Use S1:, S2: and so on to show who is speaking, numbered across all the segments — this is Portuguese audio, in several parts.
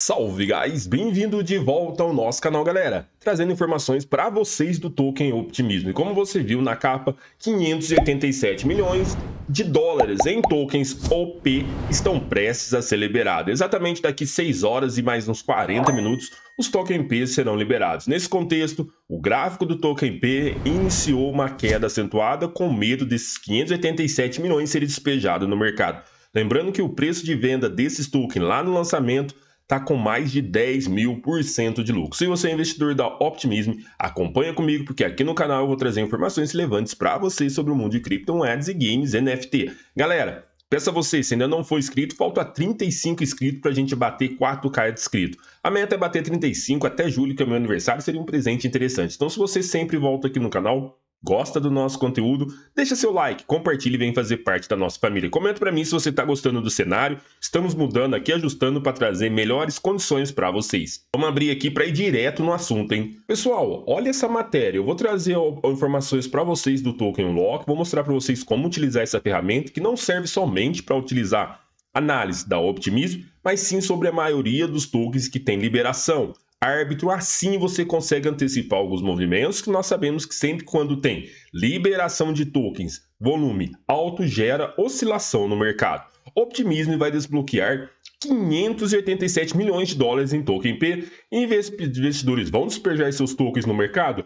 S1: Salve, guys! Bem-vindo de volta ao nosso canal, galera! Trazendo informações para vocês do token Optimismo. E como você viu na capa, 587 milhões de dólares em tokens OP estão prestes a ser liberados. Exatamente daqui 6 horas e mais uns 40 minutos, os token P serão liberados. Nesse contexto, o gráfico do token P iniciou uma queda acentuada com medo desses 587 milhões serem despejados no mercado. Lembrando que o preço de venda desses tokens lá no lançamento está com mais de 10 mil por cento de lucro. Se você é investidor da Optimism, acompanha comigo, porque aqui no canal eu vou trazer informações relevantes para você sobre o mundo de criptomoedas e games NFT. Galera, Peço a vocês, se ainda não for inscrito, falta 35 inscritos para a gente bater 4K de inscrito. A meta é bater 35 até julho, que é meu aniversário, seria um presente interessante. Então, se você sempre volta aqui no canal, Gosta do nosso conteúdo? Deixa seu like, compartilhe e vem fazer parte da nossa família. Comenta para mim se você está gostando do cenário. Estamos mudando aqui, ajustando para trazer melhores condições para vocês. Vamos abrir aqui para ir direto no assunto, hein? Pessoal, olha essa matéria. Eu vou trazer informações para vocês do Token Lock. Vou mostrar para vocês como utilizar essa ferramenta, que não serve somente para utilizar análise da Optimismo, mas sim sobre a maioria dos tokens que tem liberação árbitro, assim você consegue antecipar alguns movimentos que nós sabemos que sempre quando tem liberação de tokens, volume alto gera oscilação no mercado. Optimismo vai desbloquear 587 milhões de dólares em token P. Investidores vão despejar seus tokens no mercado?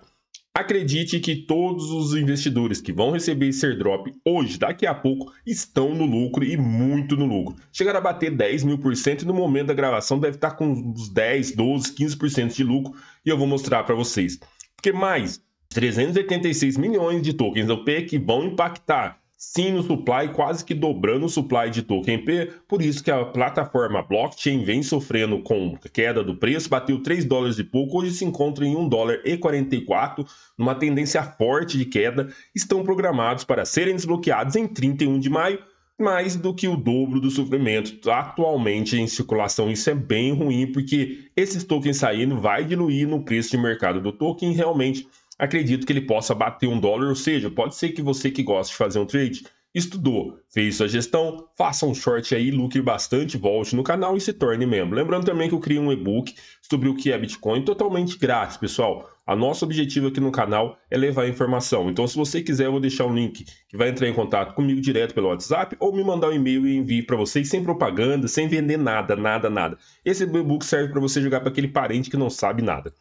S1: Acredite que todos os investidores que vão receber esse airdrop hoje, daqui a pouco, estão no lucro e muito no lucro. Chegaram a bater 10 mil por cento e no momento da gravação deve estar com uns 10, 12, 15% de lucro e eu vou mostrar para vocês. Porque mais 386 milhões de tokens OP que vão impactar sim no supply, quase que dobrando o supply de token P, por isso que a plataforma blockchain vem sofrendo com queda do preço, bateu 3 dólares e pouco, hoje se encontra em 1 dólar e 44, numa tendência forte de queda, estão programados para serem desbloqueados em 31 de maio, mais do que o dobro do sofrimento atualmente em circulação. Isso é bem ruim, porque esses tokens saindo vai diluir no preço de mercado do token realmente acredito que ele possa bater um dólar, ou seja, pode ser que você que gosta de fazer um trade estudou, fez sua gestão, faça um short aí, lucre bastante, volte no canal e se torne membro. Lembrando também que eu criei um e-book sobre o que é Bitcoin totalmente grátis, pessoal. A nosso objetivo aqui no canal é levar informação. Então, se você quiser, eu vou deixar um link que vai entrar em contato comigo direto pelo WhatsApp ou me mandar um e-mail e envio para vocês sem propaganda, sem vender nada, nada, nada. Esse e-book serve para você jogar para aquele parente que não sabe nada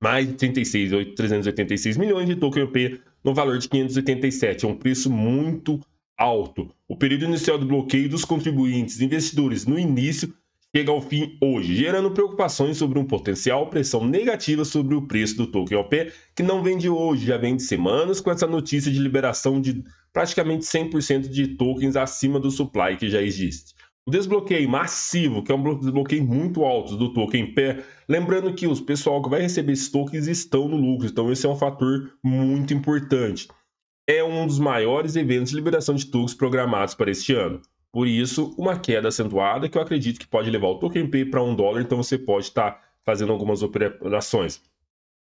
S1: mais de 36, 386 milhões de token OP no valor de 587, é um preço muito alto. O período inicial do bloqueio dos contribuintes investidores no início chega ao fim hoje, gerando preocupações sobre um potencial pressão negativa sobre o preço do token OP, que não vem de hoje, já vem de semanas com essa notícia de liberação de praticamente 100% de tokens acima do supply que já existe. O desbloqueio massivo, que é um desbloqueio muito alto do token pé. Lembrando que os pessoal que vai receber esses tokens estão no lucro, então esse é um fator muito importante. É um dos maiores eventos de liberação de tokens programados para este ano. Por isso, uma queda acentuada que eu acredito que pode levar o token P para um dólar, então você pode estar tá fazendo algumas operações.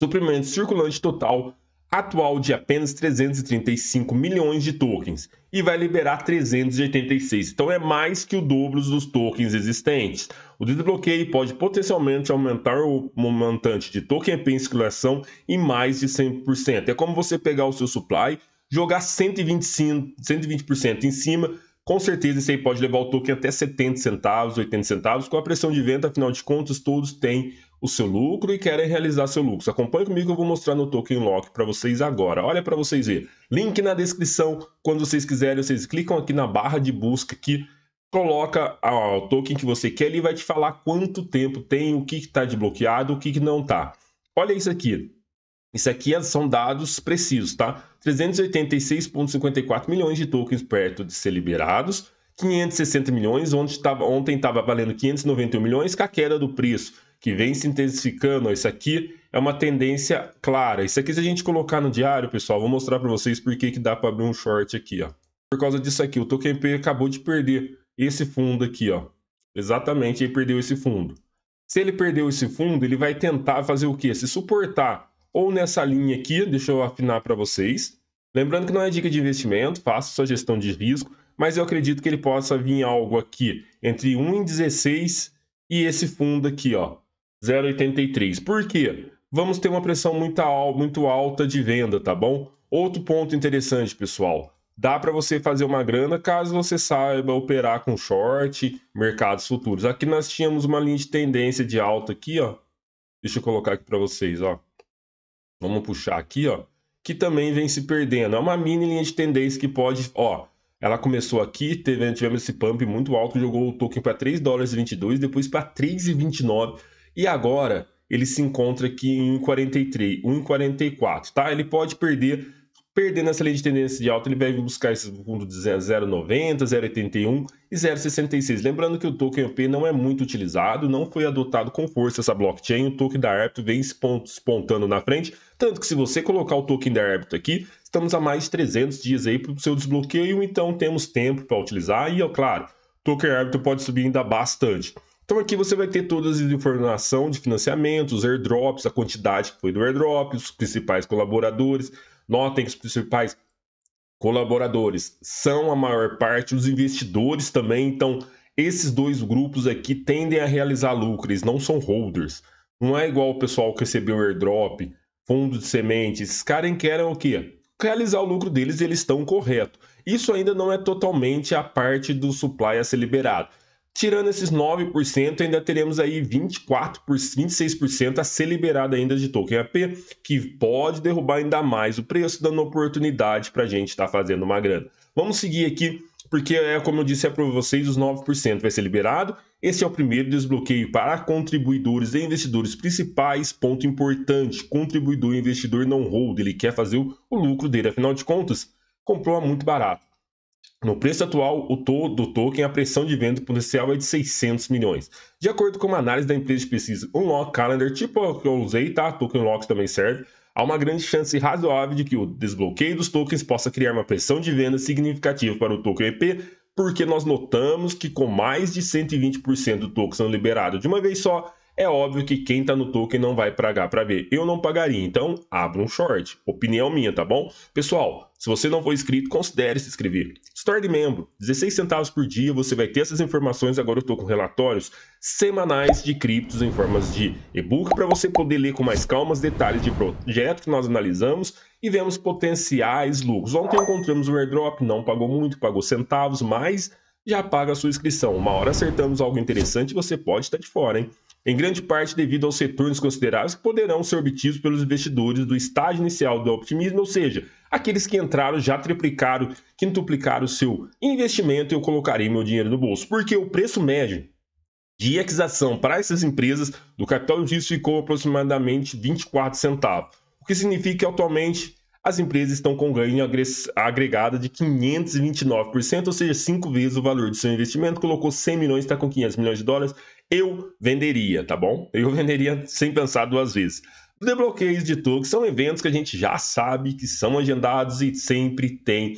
S1: Suprimento circulante total atual de apenas 335 milhões de tokens e vai liberar 386. Então é mais que o dobro dos tokens existentes. O desbloqueio pode potencialmente aumentar o montante de token em circulação em mais de 100%. É como você pegar o seu supply, jogar 125, 120% em cima, com certeza isso aí pode levar o token até 70 centavos, 80 centavos, com a pressão de venda, afinal de contas, todos têm o seu lucro e querem realizar seu lucro. Acompanhe comigo que eu vou mostrar no Token Lock para vocês agora. Olha para vocês verem. Link na descrição. Quando vocês quiserem, vocês clicam aqui na barra de busca que coloca ó, o token que você quer. e vai te falar quanto tempo tem, o que está desbloqueado, o que, que não está. Olha isso aqui. Isso aqui é, são dados precisos, tá? 386,54 milhões de tokens perto de ser liberados. 560 milhões, onde tava, ontem estava valendo 591 milhões, com a queda do preço que vem se intensificando. Isso aqui é uma tendência clara. Isso aqui, se a gente colocar no diário, pessoal, vou mostrar para vocês por que, que dá para abrir um short aqui. Ó. Por causa disso aqui, o Token P acabou de perder esse fundo aqui. ó. Exatamente, ele perdeu esse fundo. Se ele perdeu esse fundo, ele vai tentar fazer o quê? Se suportar ou nessa linha aqui, deixa eu afinar para vocês. Lembrando que não é dica de investimento, faça sua gestão de risco, mas eu acredito que ele possa vir algo aqui entre 16 e esse fundo aqui, ó, 0,83. Por quê? Vamos ter uma pressão muito, muito alta de venda, tá bom? Outro ponto interessante, pessoal. Dá para você fazer uma grana caso você saiba operar com short, mercados futuros. Aqui nós tínhamos uma linha de tendência de alta aqui, ó. Deixa eu colocar aqui para vocês, ó. Vamos puxar aqui, ó. Que também vem se perdendo. É uma mini linha de tendência que pode, ó. Ela começou aqui, teve, tivemos esse pump muito alto, jogou o token para 3 dólares e 22, depois para 3,29 e agora ele se encontra aqui em 1,43, 1,44, tá? Ele pode perder, perdendo essa linha de tendência de alta, ele vai buscar esse fundo de 0,90, 0,81 e 0,66. Lembrando que o token OP não é muito utilizado, não foi adotado com força essa blockchain, o token da Arbitro vem espontando na frente, tanto que se você colocar o token da Arbitro aqui, estamos a mais de 300 dias aí para o seu desbloqueio, então temos tempo para utilizar e, é claro, token Arbitro pode subir ainda bastante. Então aqui você vai ter todas as informações de financiamentos, airdrops, a quantidade que foi do airdrop, os principais colaboradores. Notem que os principais colaboradores são a maior parte, os investidores também. Então esses dois grupos aqui tendem a realizar lucro, eles não são holders. Não é igual o pessoal que recebeu airdrop, fundo de sementes. Esses caras querem o quê? Realizar o lucro deles, eles estão correto. Isso ainda não é totalmente a parte do supply a ser liberado. Tirando esses 9%, ainda teremos aí 24%, 26% a ser liberado ainda de token AP, que pode derrubar ainda mais o preço, dando oportunidade para a gente estar tá fazendo uma grana. Vamos seguir aqui, porque é como eu disse, é para vocês os 9% vai ser liberado. Esse é o primeiro desbloqueio para contribuidores e investidores principais. Ponto importante: contribuidor e investidor não hold, ele quer fazer o lucro dele, afinal de contas, comprou muito barato. No preço atual do token, a pressão de venda potencial é de 600 milhões. De acordo com uma análise da empresa de pesquisa Unlock Calendar, tipo que eu usei, tá? Token Unlock também serve. Há uma grande chance razoável de que o desbloqueio dos tokens possa criar uma pressão de venda significativa para o token EP, porque nós notamos que com mais de 120% do token sendo liberado de uma vez só, é óbvio que quem tá no token não vai pagar para ver. Eu não pagaria, então abra um short. Opinião minha, tá bom? Pessoal, se você não for inscrito, considere se inscrever. Se torne membro, 16 centavos por dia, você vai ter essas informações. Agora eu tô com relatórios semanais de criptos em formas de e-book para você poder ler com mais calma os detalhes de projeto que nós analisamos e vemos potenciais lucros. Ontem encontramos um airdrop, não pagou muito, pagou centavos, mas já paga a sua inscrição. Uma hora acertamos algo interessante, você pode estar de fora, hein? em grande parte devido aos retornos consideráveis que poderão ser obtidos pelos investidores do estágio inicial do optimismo, ou seja, aqueles que entraram já triplicaram, quintuplicaram o seu investimento e eu colocarei meu dinheiro no bolso, porque o preço médio de equização para essas empresas do capital de risco ficou aproximadamente 24 centavos, o que significa que atualmente as empresas estão com ganho agregado de 529%, ou seja, cinco vezes o valor do seu investimento. Colocou 100 milhões, está com 500 milhões de dólares. Eu venderia, tá bom? Eu venderia sem pensar duas vezes. Desbloqueios de tokens são eventos que a gente já sabe que são agendados e sempre tem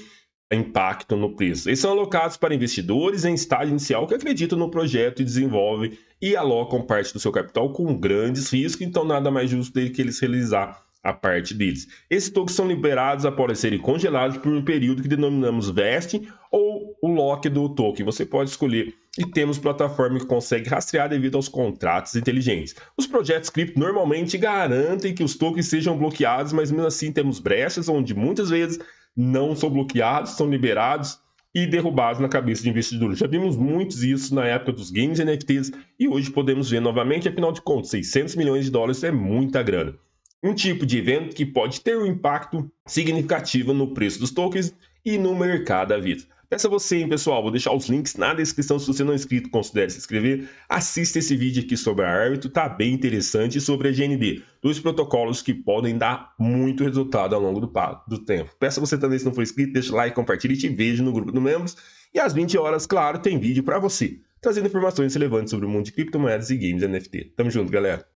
S1: impacto no preço. Eles são alocados para investidores em estágio inicial que acreditam no projeto e desenvolvem e alocam parte do seu capital com grandes riscos, então nada mais justo do que eles realizar a parte deles. Esses tokens são liberados após serem congelados por um período que denominamos vesting ou o lock do token. Você pode escolher. E temos plataforma que consegue rastrear devido aos contratos inteligentes. Os projetos cripto normalmente garantem que os tokens sejam bloqueados, mas mesmo assim temos brechas onde muitas vezes não são bloqueados, são liberados e derrubados na cabeça de investidores. Já vimos muitos isso na época dos games NFTs e hoje podemos ver novamente, afinal de contas, 600 milhões de dólares é muita grana um tipo de evento que pode ter um impacto significativo no preço dos tokens e no mercado à vista. Peço a você, hein, pessoal, vou deixar os links na descrição. Se você não é inscrito, considere se inscrever. Assista esse vídeo aqui sobre a árbitro, tá bem interessante, sobre a GND. Dois protocolos que podem dar muito resultado ao longo do, do tempo. Peço a você também, se não for inscrito, deixa o like, compartilha e te vejo no grupo dos Membros. E às 20 horas, claro, tem vídeo para você, trazendo informações relevantes sobre o mundo de criptomoedas e games NFT. Tamo junto, galera!